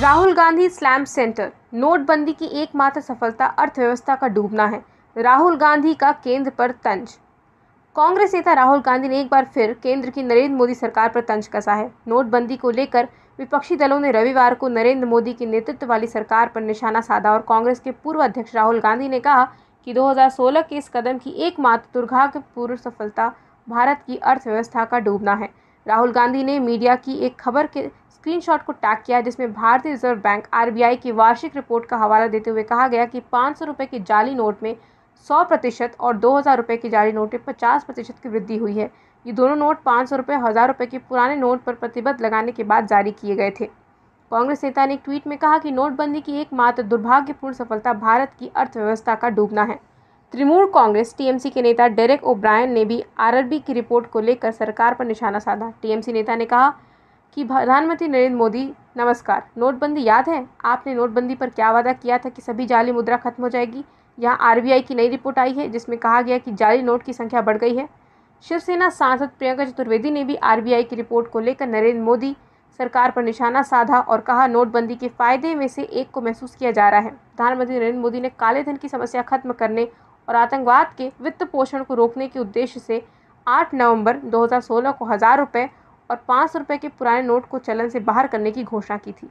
Rahul Gandhi slam centre नोटबंदी की एकमात्र सफलता अर्थव्यवस्था का डूबना है राहुल गांधी का केंद्र पर तंज कांग्रेस नेता राहुल गांधी ने एक बार फिर केंद्र की नरेंद्र मोदी सरकार पर तंज कसा है नोटबंदी को लेकर विपक्षी दलों ने रविवार को नरेंद्र मोदी के नेतृत्व वाली सरकार पर निशाना साधा और कांग्रेस के पूर्व अध्यक्ष राहुल गांधी ने कहा कि 2016 के इस कदम की एकमात्र दुर्भाग्यपूर्ण सफलता भारत की अर्थव्यवस्था का डूबना है राहुल गांधी ने मीडिया की एक खबर के स्क्रीनशॉट को टैग किया जिसमें भारतीय रिजर्व बैंक आर की वार्षिक रिपोर्ट का हवाला देते हुए कहा गया कि पाँच सौ रुपये के जाली नोट में सौ प्रतिशत और दो हज़ार रुपये के जाली नोट में पचास प्रतिशत की वृद्धि हुई है ये दोनों नोट पाँच सौ रुपये हज़ार रुपये के पुराने नोट पर प्रतिबंध लगाने के बाद जारी किए गए थे कांग्रेस नेता ने एक ट्वीट में कहा कि नोटबंदी की एकमात्र दुर्भाग्यपूर्ण सफलता भारत की अर्थव्यवस्था का डूबना है तृणमूल कांग्रेस टीएमसी के नेता डेरेक ओब्रायन ने भी आरआरबी की रिपोर्ट को लेकर सरकार पर निशाना साधा टीएमसी नेता ने कहा कि प्रधानमंत्री नरेंद्र मोदी नमस्कार नोटबंदी याद है आपने नोटबंदी पर क्या वादा किया था कि सभी जाली मुद्रा खत्म हो जाएगी यहाँ आर की नई रिपोर्ट आई है जिसमें कहा गया कि जाली नोट की संख्या बढ़ गई है शिवसेना सांसद प्रियंका चतुर्वेदी ने भी आर की रिपोर्ट को लेकर नरेंद्र मोदी सरकार पर निशाना साधा और कहा नोटबंदी के फायदे में से एक को महसूस किया जा रहा है प्रधानमंत्री नरेंद्र मोदी ने काले धन की समस्या खत्म करने और आतंकवाद के वित्त पोषण को रोकने के उद्देश्य से 8 नवंबर 2016 को हज़ार रुपये और पाँच रुपये के पुराने नोट को चलन से बाहर करने की घोषणा की थी